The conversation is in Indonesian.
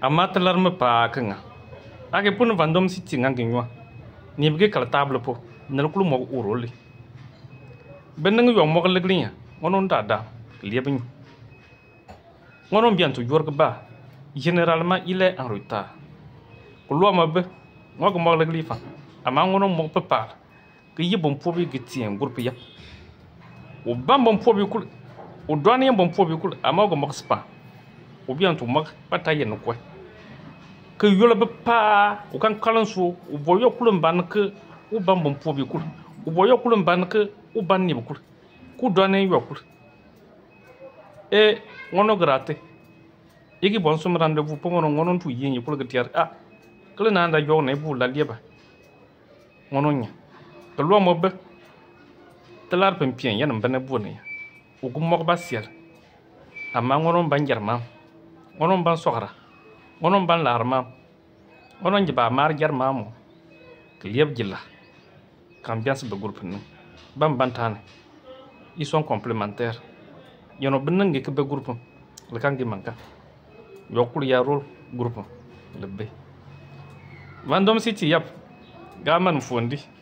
amatelar me pakenga ake pun vandom si cingang ngi nyua kala po nal mo uroli benna ngi mo kala glinya ngonon dada da ngonon bian tu yorg ba généralement il en ruta kulwa ma be ngok mo kala glifa ama ngonon mo pe pa ke yibon pobi bi gitien ya o bambon kul Uduan dwani yambon pobi kul ama go mo ou bien tɩ mag pa ta yen koɛ k yolb paa u kan kalenso u bao yɔkul n bãnk u bãmb n pʋb yɩkul u bao yɔkul n bãnk u bãn nɩbkul ku dɔn n yɔkul e ŋɔnɔ grate yɩk bõn sõm rãnda bu pa ŋɔnɔ ŋɔnɔ n tɩ u yɩn yɩkul g tɩ yaa a kl naanda yɔgna y bʋʋ la lɛba ŋɔnɔ yã tɩ lɔmb b tɩ la d pẽn piɛ n yɛn n bãna boone ya u gʋ amma ŋɔnɔ n bãn onon ban sogra onon ban larma onon jiba mar jar mamu kliyab jilla bias be groupe nu ban ban tane ils sont complémentaires yono benenge ke be groupe le ge manka yokul rol groupe lebe vandom city yap gaman fondi